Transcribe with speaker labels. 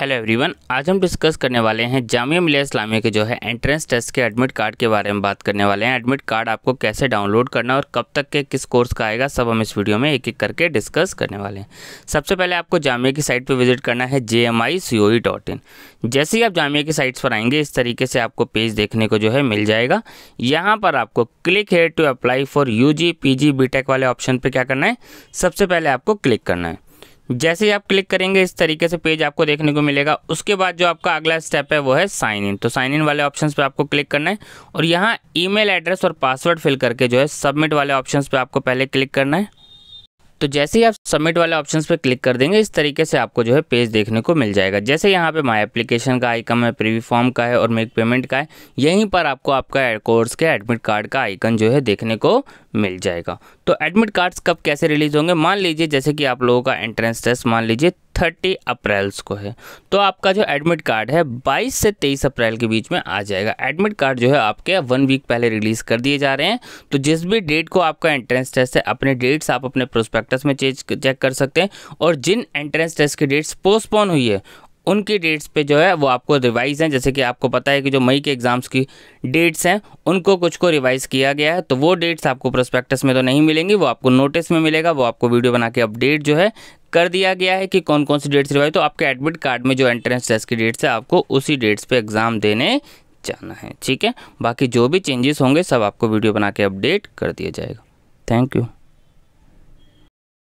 Speaker 1: hello everyone आज हम discuss करने वाले हैं जामिया मिलिया इस्लामिया के जो है एंट्रेंस टेस्ट के एडमिट कार्ड के बारे में बात करने वाले हैं एडमिट कार्ड आपको कैसे डाउनलोड करना और कब तक के किस कोर्स का आएगा सब हम इस वीडियो में एक एक करके डिस्कस करने वाले हैं सबसे पहले आपको जामिया की साइट पर विजिट करना है जे M I C O dot in जैसे ही आप जामिया की साइट्स पर आएंगे इस तरीके से आपको पेज देखने को जो है मिल जाएगा यहाँ पर आपको click here to apply for U G P G B tech वाले ऑप्शन पर क्या करना है सबसे पहले आपको क्लिक करना है जैसे ही आप क्लिक करेंगे इस तरीके से पेज आपको देखने को मिलेगा उसके बाद जो आपका अगला स्टेप है वो है साइन इन तो साइन इन वाले ऑप्शंस पे आपको क्लिक करना है और यहाँ ईमेल एड्रेस और पासवर्ड फिल करके जो है सबमिट वाले ऑप्शंस पे आपको पहले क्लिक करना है तो जैसे ही आप सबमिट वाले ऑप्शन पर क्लिक कर देंगे इस तरीके से आपको जो है पेज देखने को मिल जाएगा जैसे यहाँ पे माई एप्लीकेशन का आइकन है प्रीवी फॉर्म का है और मेक पेमेंट का है यहीं पर आपको आपका कोर्स के एडमिट कार्ड का आइकन जो है देखने को मिल जाएगा तो एडमिट कार्ड्स कब कैसे रिलीज होंगे मान लीजिए जैसे कि आप लोगों का एंट्रेंस टेस्ट मान लीजिए थर्टी अप्रैल को है तो आपका जो एडमिट कार्ड है 22 से 23 अप्रैल के बीच में आ जाएगा एडमिट कार्ड जो है आपके वन वीक पहले रिलीज़ कर दिए जा रहे हैं तो जिस भी डेट को आपका एंट्रेंस टेस्ट है अपने डेट्स आप अपने प्रोस्पेक्टस में चेंज चेक कर सकते हैं और जिन एंट्रेंस टेस्ट की डेट्स पोस्टपोन हुई है उनकी डेट्स पे जो है वो आपको रिवाइज़ हैं जैसे कि आपको पता है कि जो मई के एग्ज़ाम्स की डेट्स हैं उनको कुछ को रिवाइज़ किया गया है तो वो डेट्स आपको प्रोस्पेक्टस में तो नहीं मिलेंगी वो आपको नोटिस में मिलेगा वो आपको वीडियो बना के अपडेट जो है कर दिया गया है कि कौन कौन सी डेट्स रिवाइज तो आपके एडमिट कार्ड में जो एंट्रेंस टेस्ट की डेट्स है आपको उसी डेट्स पे एग्ज़ाम देने जाना है ठीक है बाकी जो भी चेंजेस होंगे सब आपको वीडियो बना के अपडेट कर दिया जाएगा थैंक यू